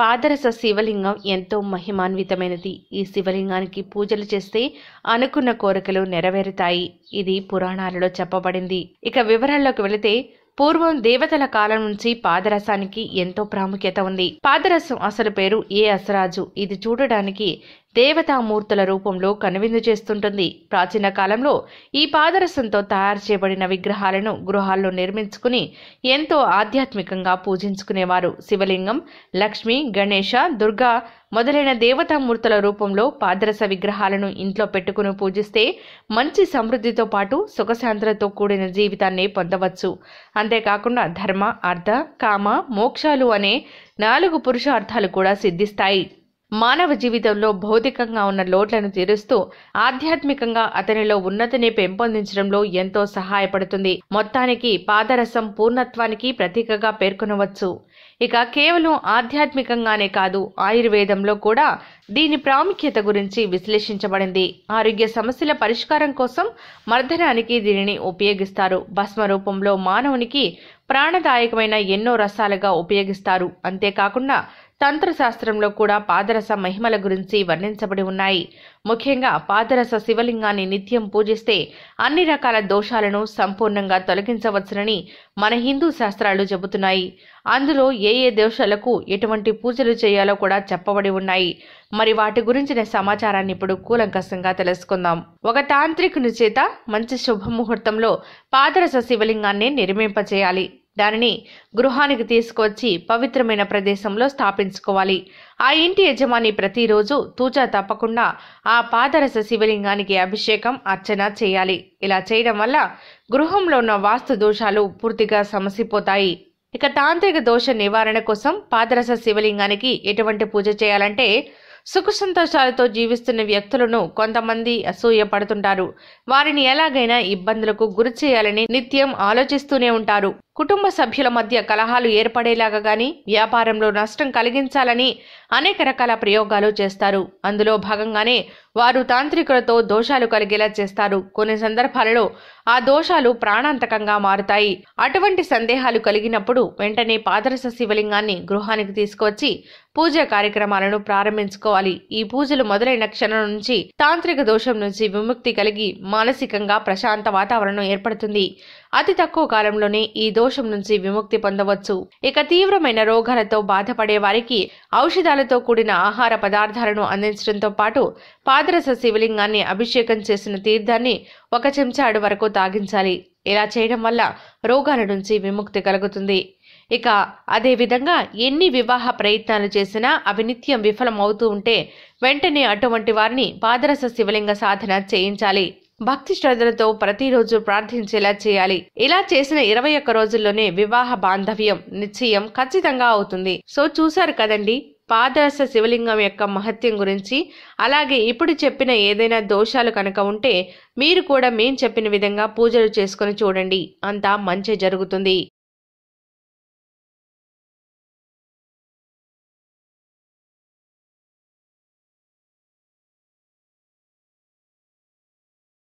పాదరస శివలింగం ఎంతో మహిమాన్వితమైనది ఈ శివలింగానికి పూజలు చేస్తే అనుకున్న కోరికలు నెరవేరుతాయి ఇది పురాణాలలో చెప్పబడింది ఇక వివరాల్లోకి వెళితే పూర్వం దేవతల కాలం నుంచి పాదరసానికి ఎంతో ప్రాముఖ్యత ఉంది పాదరసం అసలు పేరు ఏ అసరాజు ఇది చూడడానికి దేవతామూర్తుల రూపంలో కనువిందు చేస్తుంటుంది ప్రాచీన కాలంలో ఈ పాదరసంతో తయారు చేయబడిన విగ్రహాలను గృహాల్లో నిర్మించుకుని ఎంతో ఆధ్యాత్మికంగా పూజించుకునేవారు శివలింగం లక్ష్మి గణేష దుర్గా మొదలైన దేవతామూర్తుల రూపంలో పాదరస విగ్రహాలను ఇంట్లో పెట్టుకుని పూజిస్తే మంచి సమృద్ధితో పాటు సుఖశాంతులతో కూడిన జీవితాన్ని పొందవచ్చు అంతేకాకుండా ధర్మ అర్థ కామ మోక్షాలు అనే నాలుగు పురుషార్థాలు కూడా సిద్ధిస్తాయి మానవ జీవితంలో భౌతికంగా ఉన్న లోట్లను తీరుస్తూ ఆధ్యాత్మికంగా అతనిలో ఉన్నతిని పెంపొందించడంలో ఎంతో సహాయపడుతుంది మొత్తానికి పాదరసం పూర్ణత్వానికి ప్రతీకగా పేర్కొనవచ్చు ఇక కేవలం ఆధ్యాత్మికంగానే కాదు ఆయుర్వేదంలో కూడా దీని ప్రాముఖ్యత గురించి విశ్లేషించబడింది ఆరోగ్య సమస్యల పరిష్కారం కోసం మర్దనానికి దీనిని ఉపయోగిస్తారు భస్మ రూపంలో మానవునికి ప్రాణదాయకమైన ఎన్నో రసాలుగా ఉపయోగిస్తారు అంతేకాకుండా తంత్రశాస్త్రంలో కూడా పాదరస మహిమల గురించి వర్ణించబడి ఉన్నాయి ముఖ్యంగా పాదరస శివలింగాన్ని నిత్యం పూజిస్తే అన్ని రకాల దోషాలను సంపూర్ణంగా తొలగించవచ్చునని మన హిందూ శాస్త్రాలు చెబుతున్నాయి అందులో ఏ ఏ దోషాలకు ఎటువంటి పూజలు చేయాలో కూడా చెప్పబడి ఉన్నాయి మరి వాటి గురించిన సమాచారాన్ని ఇప్పుడు కూలంకషంగా తెలుసుకుందాం ఒక తాంత్రికుని చేత మంచి శుభముహూర్తంలో పాదరస శివలింగాన్ని నిర్మింపచేయాలి దానిని గృహానికి తీసుకొచ్చి పవిత్రమైన ప్రదేశంలో స్థాపించుకోవాలి ఆ ఇంటి యజమాని ప్రతిరోజు తూచా తప్పకుండా ఆ పాదరస శివలింగానికి అభిషేకం అర్చన చేయాలి ఇలా చేయడం వల్ల గృహంలో ఉన్న వాస్తు దోషాలు పూర్తిగా సమసిపోతాయి ఇక తాంత్రిక దోష నివారణ కోసం పాదరస శివలింగానికి ఎటువంటి పూజ చేయాలంటే సుఖ సంతోషాలతో జీవిస్తున్న వ్యక్తులను కొంతమంది అసూయ పడుతుంటారు వారిని ఎలాగైనా ఇబ్బందులకు గురి చేయాలని నిత్యం ఆలోచిస్తూనే ఉంటారు కుటుంబ సభ్యుల మధ్య కలహాలు ఏర్పడేలాగా గాని వ్యాపారంలో నష్టం కలిగించాలని అనేక రకాల ప్రయోగాలు చేస్తారు అందులో భాగంగానే వారు తాంత్రికులతో దోషాలు కలిగేలా చేస్తారు కొన్ని సందర్భాలలో ఆ దోషాలు ప్రాణాంతకంగా మారుతాయి అటువంటి సందేహాలు కలిగినప్పుడు వెంటనే పాదరస శివలింగాన్ని గృహానికి తీసుకొచ్చి పూజ కార్యక్రమాలను ప్రారంభించుకోవాలి ఈ పూజలు మొదలైన క్షణం నుంచి తాంత్రిక దోషం నుంచి విముక్తి కలిగి మానసికంగా ప్రశాంత వాతావరణం ఏర్పడుతుంది అతి తక్కువ కాలంలోనే ఈ దోషం నుంచి విముక్తి పొందవచ్చు ఇక తీవ్రమైన రోగాలతో బాధపడే వారికి ఔషధాలతో కూడిన ఆహార పదార్థాలను అందించడంతో పాటు పాదరస శివలింగాన్ని అభిషేకం చేసిన తీర్థాన్ని ఒక చెంచాడు వరకు తాగించాలి ఇలా చేయడం వల్ల రోగాల నుంచి విముక్తి కలుగుతుంది ఇక అదేవిధంగా ఎన్ని వివాహ ప్రయత్నాలు చేసినా అవి నిత్యం విఫలమవుతూ ఉంటే వెంటనే అటువంటి వారిని పాదరస శివలింగ సాధన చేయించాలి భక్తి శ్రద్ధలతో ప్రతిరోజు ప్రార్థించేలా చేయాలి ఇలా చేసిన ఇరవై ఒక్క రోజుల్లోనే వివాహ బాంధవ్యం నిశ్చయం ఖచ్చితంగా అవుతుంది సో చూశారు కదండి పాదరస శివలింగం యొక్క మహత్యం గురించి అలాగే ఇప్పుడు చెప్పిన ఏదైనా దోషాలు కనుక ఉంటే మీరు కూడా మేం చెప్పిన విధంగా పూజలు చేసుకుని చూడండి అంతా మంచి జరుగుతుంది